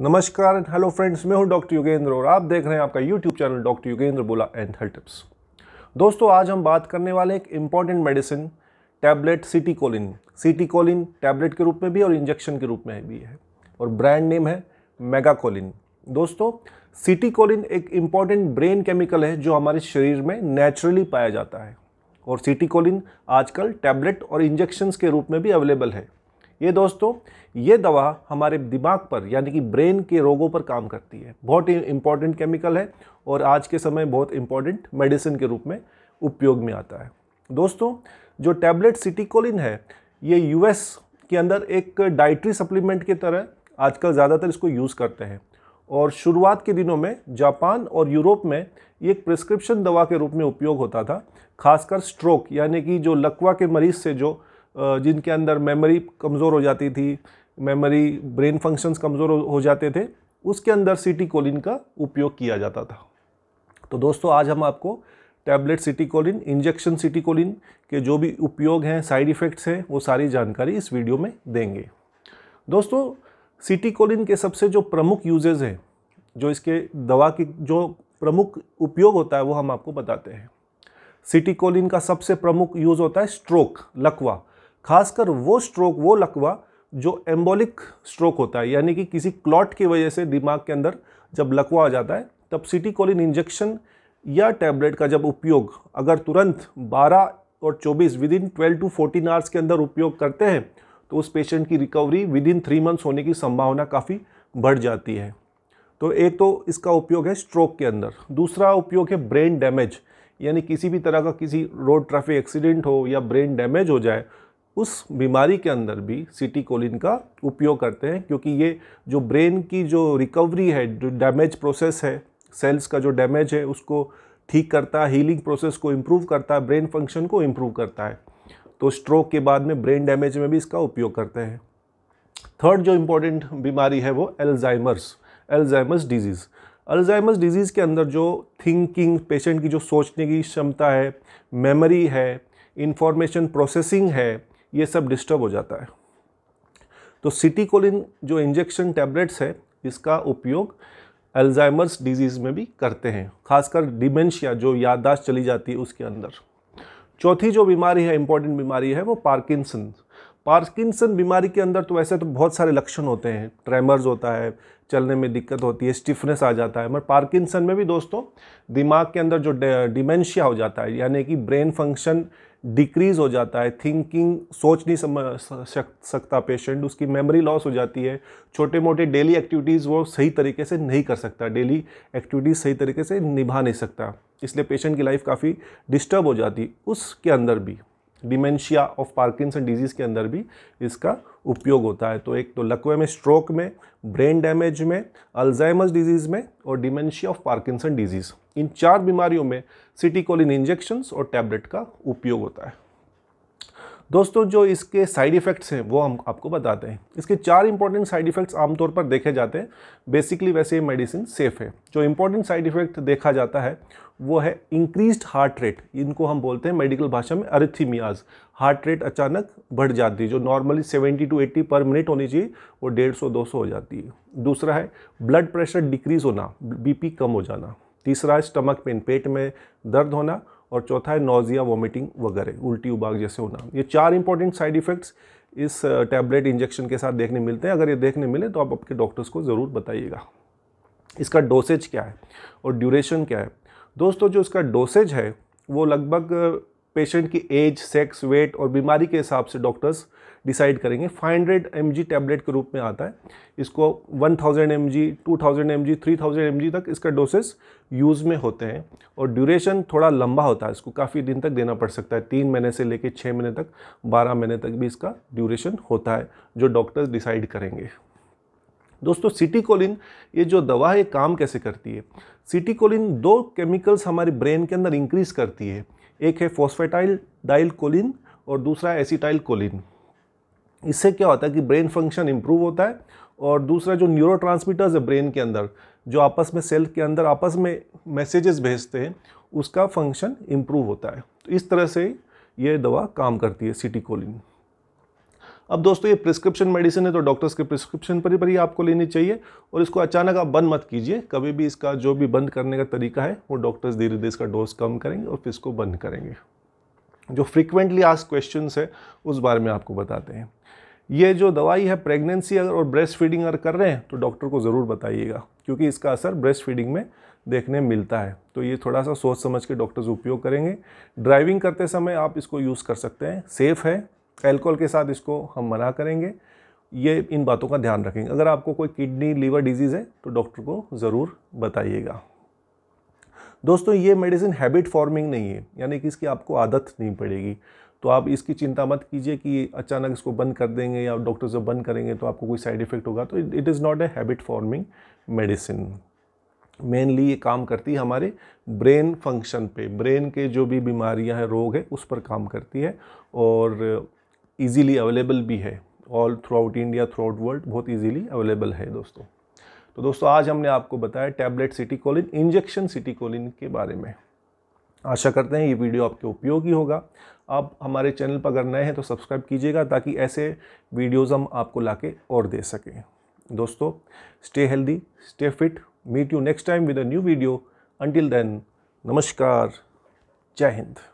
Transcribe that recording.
नमस्कार and hello friends मैं हूं डॉक्टर योगेंद्र और आप देख रहे हैं आपका यूट्यूब चैनल डॉक्टर योगेंद्र बोला एंड हेल्थ टिप्स दोस्तों आज हम बात करने वाले एक important medicine tablet citicoline citicoline tablet के रूप में भी और इंजेक्शन के रूप में भी है और ब्रांड नेम है मेगाकोलिन दोस्तों सिटीकोलिन एक इम्पॉर्टेंट ब्रेन केमिकल है जो हमारे शरीर में नेचुरली पाया जाता है और सिटीकोलिन आजकल टैबलेट और इंजेक्शन के रूप में भी अवेलेबल है ये दोस्तों ये दवा हमारे दिमाग पर यानी कि ब्रेन के रोगों पर काम करती है बहुत ही इम्पॉर्टेंट केमिकल है और आज के समय बहुत इम्पॉर्टेंट मेडिसिन के रूप में उपयोग में आता है दोस्तों जो टैबलेट सिटिकोलिन है ये यूएस के अंदर एक डाइट्री सप्लीमेंट की तरह आजकल ज़्यादातर इसको यूज़ करते हैं और शुरुआत के दिनों में जापान और यूरोप में ये एक प्रिस्क्रिप्शन दवा के रूप में उपयोग होता था खासकर स्ट्रोक यानी कि जो लकवा के मरीज से जो जिनके अंदर मेमोरी कमज़ोर हो जाती थी मेमोरी ब्रेन फंक्शंस कमज़ोर हो जाते थे उसके अंदर सिटी कोलिन का उपयोग किया जाता था तो दोस्तों आज हम आपको tablet citicoline injection citicoline के जो भी उपयोग हैं साइड इफ़ेक्ट्स हैं वो सारी जानकारी इस वीडियो में देंगे दोस्तों सिटी कोलिन के सबसे जो प्रमुख यूजेज हैं जो इसके दवा की जो प्रमुख उपयोग होता है वो हम आपको बताते हैं सिटी कोलिन का सबसे प्रमुख यूज़ होता है स्ट्रोक लकवा खासकर वो स्ट्रोक वो लकवा जो एम्बोलिक स्ट्रोक होता है यानी कि किसी क्लॉट की वजह से दिमाग के अंदर जब लकवा आ जाता है तब कॉलिन इंजेक्शन या टैबलेट का जब उपयोग अगर तुरंत 12 और 24 विद इन 12 टू 14 आवर्स के अंदर उपयोग करते हैं तो उस पेशेंट की recovery within three months होने की संभावना काफ़ी बढ़ जाती है तो एक तो इसका उपयोग है स्ट्रोक के अंदर दूसरा उपयोग है ब्रेन डैमेज यानी किसी भी तरह का किसी रोड ट्रैफिक एक्सीडेंट हो या ब्रेन डैमेज हो जाए उस बीमारी के अंदर भी सिटी कोलिन का उपयोग करते हैं क्योंकि ये जो ब्रेन की जो रिकवरी है जो डैमेज प्रोसेस है सेल्स का जो डैमेज है उसको ठीक करता है हीलिंग प्रोसेस को इम्प्रूव करता है ब्रेन फंक्शन को इम्प्रूव करता है तो स्ट्रोक के बाद में ब्रेन डैमेज में भी इसका उपयोग करते हैं थर्ड जो इम्पोर्टेंट बीमारी है वो Alzheimer's Alzheimer's disease Alzheimer's disease के अंदर जो थिंकिंग पेशेंट की जो सोचने की क्षमता है मेमोरी है इन्फॉर्मेशन प्रोसेसिंग है ये सब डिस्टर्ब हो जाता है तो सिटिकोलिन जो इंजेक्शन टैबलेट्स है इसका उपयोग अल्जाइमर्स डिजीज़ में भी करते हैं खासकर डिमेंशिया जो याददाश्त चली जाती है उसके अंदर चौथी जो बीमारी है इंपॉर्टेंट बीमारी है वो पार्किंसन पार्किंसन बीमारी के अंदर तो वैसे तो बहुत सारे लक्षण होते हैं ट्रेमर्स होता है चलने में दिक्कत होती है स्टिफनेस आ जाता है मगर पार्किंसन में भी दोस्तों दिमाग के अंदर जो डिमेंशिया हो जाता है यानी कि ब्रेन फंक्शन डिक्रीज़ हो जाता है थिंकिंग सोच नहीं समझ सकता पेशेंट उसकी मेमोरी लॉस हो जाती है छोटे मोटे डेली एक्टिविटीज़ वो सही तरीके से नहीं कर सकता डेली एक्टिविटीज़ सही तरीके से निभा नहीं सकता इसलिए पेशेंट की लाइफ काफ़ी डिस्टर्ब हो जाती है उसके अंदर भी डिमेंशिया ऑफ पार्किंसन डिजीज़ के अंदर भी इसका उपयोग होता है तो एक तो लकवे में स्ट्रोक में ब्रेन डैमेज में अल्जाइमस डिजीज़ में और डिमेंशिया ऑफ पार्किंसन डिजीज़ इन चार बीमारियों में सिटिकोलिन इंजेक्शंस और टैबलेट का उपयोग होता है दोस्तों जो इसके साइड इफ़ेक्ट्स हैं वो हम आपको बताते हैं इसके चार इंपॉर्टेंट साइड इफ़ेक्ट्स आमतौर पर देखे जाते हैं बेसिकली वैसे ये मेडिसिन सेफ़ है जो इंपॉर्टेंट साइड इफ़ेक्ट देखा जाता है वो है इंक्रीज्ड हार्ट रेट इनको हम बोलते हैं मेडिकल भाषा में अरिथीमियाज हार्ट रेट अचानक बढ़ जाती है जो नॉर्मली 70 टू 80 पर मिनट होनी चाहिए वो डेढ़ सौ दो सौ हो जाती है दूसरा है ब्लड प्रेशर डिक्रीज़ होना बीपी कम हो जाना तीसरा है स्टमक पेन पेट में दर्द होना और चौथा है नोजिया वॉमिटिंग वगैरह उल्टी उबाग जैसे होना ये चार इंपॉर्टेंट साइड इफ़ेक्ट्स इस टैबलेट इंजेक्शन के साथ देखने मिलते हैं अगर ये देखने मिले तो आप आपके डॉक्टर्स को ज़रूर बताइएगा इसका डोसेज क्या है और ड्यूरेशन क्या है दोस्तों जो इसका डोसेज है वो लगभग पेशेंट की एज सेक्स वेट और बीमारी के हिसाब से डॉक्टर्स डिसाइड करेंगे 500 हंड्रेड टैबलेट के रूप में आता है इसको 1000 thousand M G two thousand तक इसका डोसेस यूज़ में होते हैं और ड्यूरेशन थोड़ा लंबा होता है इसको काफ़ी दिन तक देना पड़ सकता है तीन महीने से लेकर छः महीने तक बारह महीने तक भी इसका ड्यूरेशन होता है जो डॉक्टर्स डिसाइड करेंगे दोस्तों सिटिकोलिन ये जो दवा है काम कैसे करती है सिटिकोलिन दो केमिकल्स हमारे ब्रेन के अंदर इंक्रीज़ करती है एक है फोस्फेटाइल डाइल कोलिन और दूसरा एसिटाइल कोलिन इससे क्या होता है कि ब्रेन फंक्शन इम्प्रूव होता है और दूसरा जो न्यूरो है ब्रेन के अंदर जो आपस में सेल के अंदर आपस में मैसेजेस भेजते हैं उसका फंक्शन इम्प्रूव होता है तो इस तरह से ये दवा काम करती है सिटिकोलिन अब दोस्तों ये प्रिस्क्रिप्शन मेडिसिन है तो डॉक्टर्स के प्रिस्क्रिप्शन पर ही पर ही आपको लेनी चाहिए और इसको अचानक आप बंद मत कीजिए कभी भी इसका जो भी बंद करने का तरीका है वो डॉक्टर्स धीरे धीरे इसका डोज कम करेंगे और फिर इसको बंद करेंगे जो फ्रिक्वेंटली आज क्वेश्चन है उस बारे में आपको बताते हैं ये जो दवाई है प्रेगनेंसी अगर और ब्रेस्ट फीडिंग अगर कर रहे हैं तो डॉक्टर को ज़रूर बताइएगा क्योंकि इसका असर ब्रेस्ट फीडिंग में देखने मिलता है तो ये थोड़ा सा सोच समझ के डॉक्टर्स उपयोग करेंगे ड्राइविंग करते समय आप इसको यूज़ कर सकते हैं सेफ़ है एल्कोहल के साथ इसको हम मना करेंगे ये इन बातों का ध्यान रखेंगे अगर आपको कोई किडनी लीवर डिजीज़ है तो डॉक्टर को ज़रूर बताइएगा दोस्तों ये मेडिसिन हैबिट फॉर्मिंग नहीं है यानी कि इसकी आपको आदत नहीं पड़ेगी तो आप इसकी चिंता मत कीजिए कि अचानक इसको बंद कर देंगे या डॉक्टर जब बंद करेंगे तो आपको कोई साइड इफ़ेक्ट होगा तो it is not a habit forming medicine mainly ये काम करती है हमारे ब्रेन फंक्शन पे ब्रेन के जो भी बीमारियां हैं रोग है उस पर काम करती है और इजीली अवेलेबल भी है all throughout India throughout world बहुत इजीली अवेलेबल है दोस्तों तो दोस्तों आज हमने आपको बताया टैबलेट सिटीकोलिन इंजेक्शन सिटीकोलिन के बारे में आशा करते हैं ये वीडियो आपके उपयोगी होगा आप हमारे चैनल पर अगर नए हैं तो सब्सक्राइब कीजिएगा ताकि ऐसे वीडियोज़ हम आपको लाके और दे सकें दोस्तों stay healthy stay fit meet you next time with a new video until then नमस्कार जय हिंद